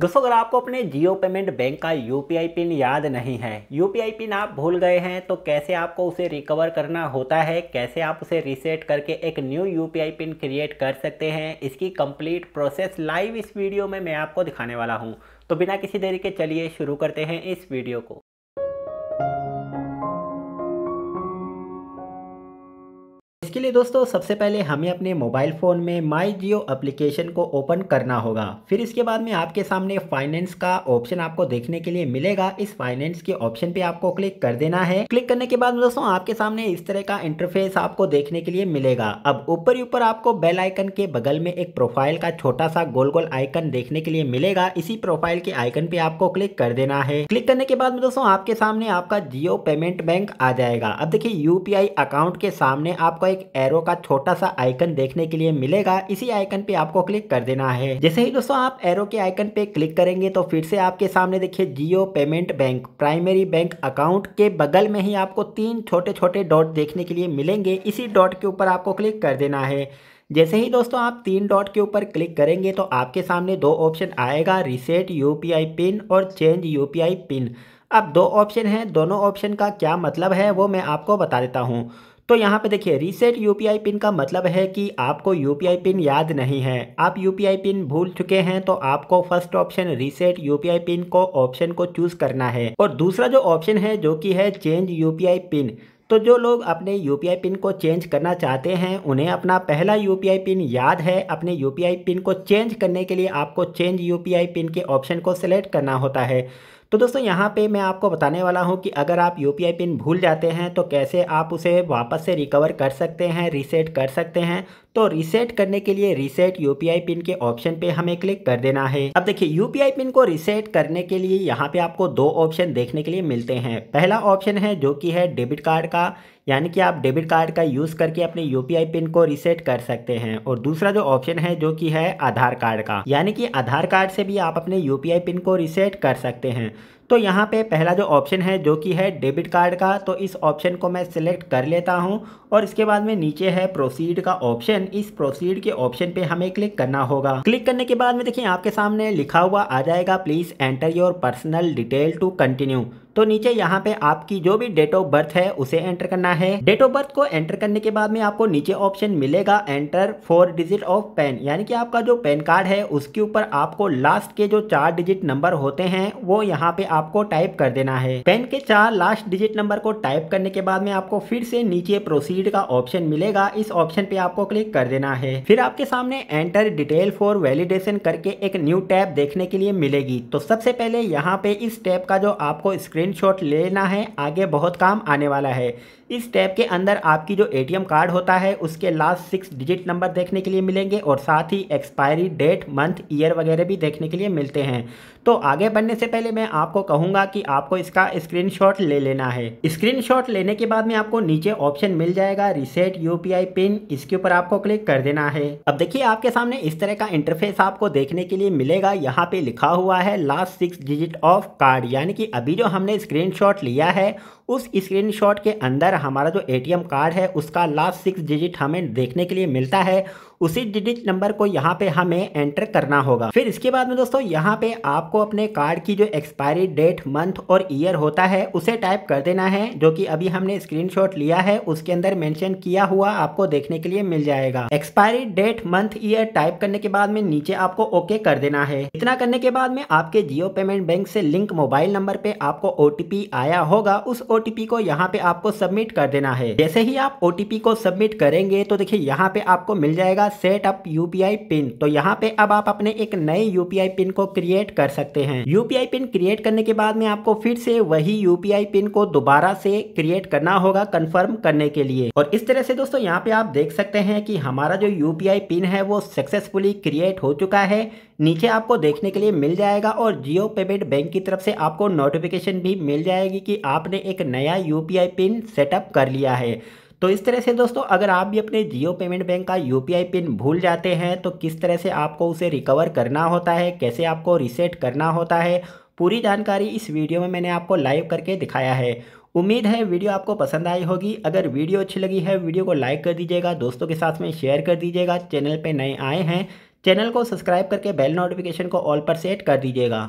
दोस्तों अगर आपको अपने जियो पेमेंट बैंक का यू पिन याद नहीं है यू पिन आप भूल गए हैं तो कैसे आपको उसे रिकवर करना होता है कैसे आप उसे रीसेट करके एक न्यू यू पिन क्रिएट कर सकते हैं इसकी कंप्लीट प्रोसेस लाइव इस वीडियो में मैं आपको दिखाने वाला हूं तो बिना किसी देरी के चलिए शुरू करते हैं इस वीडियो को इसके लिए दोस्तों सबसे पहले हमें अपने मोबाइल फ़ोन में माई जियो अप्लीकेशन को ओपन करना होगा फिर इसके बाद में आपके सामने फाइनेंस का ऑप्शन आपको देखने के लिए मिलेगा इस फाइनेंस के ऑप्शन पे आपको क्लिक कर देना है क्लिक करने के बाद दोस्तों आपके सामने इस तरह का इंटरफेस आपको देखने के लिए मिलेगा अब ऊपर ही ऊपर आपको बेल आइकन के बगल में एक प्रोफाइल का छोटा सा गोल गोल आइकन देखने के लिए मिलेगा इसी प्रोफाइल के आइकन पे आपको क्लिक कर देना है क्लिक करने के बाद दोस्तों आपके सामने आपका जियो पेमेंट बैंक आ जाएगा अब देखिए यूपीआई अकाउंट के सामने आपका एक एक एरो का छोटा सा आइकन देखने के लिए मिलेगा इसी आइकन पे आपको क्लिक कर देना है जैसे ही दोस्तों आप एरो के आइकन पे क्लिक करेंगे तो फिर से आपके सामने देखिए Jio payment bank primary bank account के बगल में ही आपको तीन छोटे छोटे डॉट देखने के लिए मिलेंगे इसी डॉट के ऊपर आपको क्लिक कर देना है जैसे ही दोस्तों आप तीन डॉट के ऊपर क्लिक करेंगे तो आपके सामने दो ऑप्शन आएगा रिसेट यू पिन और चेंज यू पिन अब दो ऑप्शन हैं दोनों ऑप्शन का क्या मतलब है वो मैं आपको बता देता हूँ तो यहाँ पे देखिए रीसेट यूपीआई पिन का मतलब है कि आपको यूपीआई पिन याद नहीं है आप यूपीआई पिन भूल चुके हैं तो आपको first option reset UPI pin को ऑप्शन को चूज करना है और दूसरा जो ऑप्शन है जो कि है चेंज यूपीआई पिन तो जो लोग अपने यूपीआई पिन को चेंज करना चाहते हैं उन्हें अपना पहला यूपीआई पिन याद है अपने यूपीआई पिन को चेंज करने के लिए आपको चेंज यूपीआई पिन के ऑप्शन को सिलेक्ट करना होता है तो दोस्तों यहाँ पे मैं आपको बताने वाला हूँ कि अगर आप यू पिन भूल जाते हैं तो कैसे आप उसे वापस से रिकवर कर सकते हैं रीसेट कर सकते हैं तो रिसेट करने के लिए रिसेट यूपीआई पिन के ऑप्शन पे हमें क्लिक कर देना है अब देखिए यूपीआई पिन को रिसेट करने के लिए यहाँ पे आपको दो ऑप्शन देखने के लिए मिलते हैं पहला ऑप्शन है जो कि है डेबिट कार्ड का यानी कि आप डेबिट कार्ड का यूज़ करके अपने यू पिन को रिसेट कर सकते हैं और दूसरा जो ऑप्शन है जो कि है आधार कार्ड का यानी कि आधार कार्ड से भी आप अपने यू पिन को रिसेट कर सकते हैं तो यहाँ पे पहला जो ऑप्शन है जो कि है डेबिट कार्ड का तो इस ऑप्शन को मैं सिलेक्ट कर लेता हूँ और इसके बाद में नीचे है प्रोसीड का ऑप्शन इस प्रोसीड के ऑप्शन पे हमें क्लिक करना होगा क्लिक करने के बाद में देखिए आपके सामने लिखा हुआ आ जाएगा please enter your personal detail to continue तो नीचे यहाँ पे आपकी जो भी डेट ऑफ बर्थ है उसे एंटर करना है डेट ऑफ बर्थ को एंटर करने के बाद में आपको नीचे ऑप्शन मिलेगा enter four digit of PAN यानी कि आपका जो पेन कार्ड है उसके ऊपर आपको लास्ट के जो चार डिजिट नंबर होते हैं वो यहाँ पे आपको टाइप कर देना है पेन के चार लास्ट डिजिट नंबर को टाइप करने के बाद में आपको फिर से नीचे प्रोसीड का ऑप्शन मिलेगा इस ऑप्शन पे आपको क्लिक कर देना है फिर आपके सामने एंटर डिटेल फॉर वेलिडेशन करके एक न्यू टैब देखने के लिए मिलेगी तो सबसे पहले यहाँ पे इस टैब का जो आपको स्क्रीन स्क्रीनशॉट लेना है आगे बहुत काम आने वाला है इस टैब के अंदर आपकी जो एटीएम कार्ड होता है उसके लास्ट सिक्स डिजिट नंबर देखने के लिए मिलेंगे और साथ ही एक्सपायरी डेट मंथ ईयर वगैरह भी देखने के लिए मिलते हैं तो आगे बढ़ने से पहले मैं आपको कहूँगा कि आपको इसका स्क्रीन ले लेना है स्क्रीन लेने के बाद में आपको नीचे ऑप्शन मिल जाएगा रिसेट यू पिन इसके ऊपर आपको क्लिक कर देना है अब देखिए आपके सामने इस तरह का इंटरफेस आपको देखने के लिए मिलेगा यहाँ पे लिखा हुआ है last six digit of card यानी कि अभी जो हमने हमने स्क्रीनशॉट लिया है उस स्क्रीनशॉट के अंदर हमारा जो एटीएम कार्ड है उसका लास्ट सिक्स डिजिट हमें देखने के लिए मिलता है उसी डिजिट नंबर को यहाँ पे हमें एंटर करना होगा फिर इसके बाद में दोस्तों यहाँ पे आपको अपने कार्ड की जो एक्सपायरी डेट मंथ और ईयर होता है उसे टाइप कर देना है जो कि अभी हमने स्क्रीनशॉट लिया है उसके अंदर मेंशन किया हुआ आपको देखने के लिए मिल जाएगा expiry date month year type करने के बाद में नीचे आपको ओके कर देना है इतना करने के बाद में आपके जियो पेमेंट बैंक से लिंक मोबाइल नंबर पे आपको ओटीपी आया होगा उस ओटीपी को यहाँ पे आपको सबमिट कर देना है जैसे ही आप ओटीपी को सबमिट करेंगे तो देखिये यहाँ पे आपको मिल जाएगा सेटअप यूपीआई पिन तो यहाँ पे अब आप अपने एक नए यू यूपीआई पिन को क्रिएट कर सकते हैं यू यूपीआई पिन क्रिएट करने के बाद में आपको फिर से वही यू यूपीआई पिन को दोबारा से क्रिएट करना होगा कन्फर्म करने के लिए और इस तरह से दोस्तों यहाँ पे आप देख सकते हैं कि हमारा जो यू यूपीआई पिन है वो सक्सेसफुली क्रिएट हो चुका है नीचे आपको देखने के लिए मिल जाएगा और जियो पेमेंट बैंक की तरफ से आपको नोटिफिकेशन भी मिल जाएगी कि आपने एक नया यूपीआई पिन सेटअप कर लिया है तो इस तरह से दोस्तों अगर आप भी अपने जियो पेमेंट बैंक का यू पिन भूल जाते हैं तो किस तरह से आपको उसे रिकवर करना होता है कैसे आपको रिसेट करना होता है पूरी जानकारी इस वीडियो में मैंने आपको लाइव करके दिखाया है उम्मीद है वीडियो आपको पसंद आई होगी अगर वीडियो अच्छी लगी है वीडियो को लाइक कर दीजिएगा दोस्तों के साथ में शेयर कर दीजिएगा चैनल पर नए आए हैं चैनल को सब्सक्राइब करके बेल नोटिफिकेशन को ऑल पर सेट कर दीजिएगा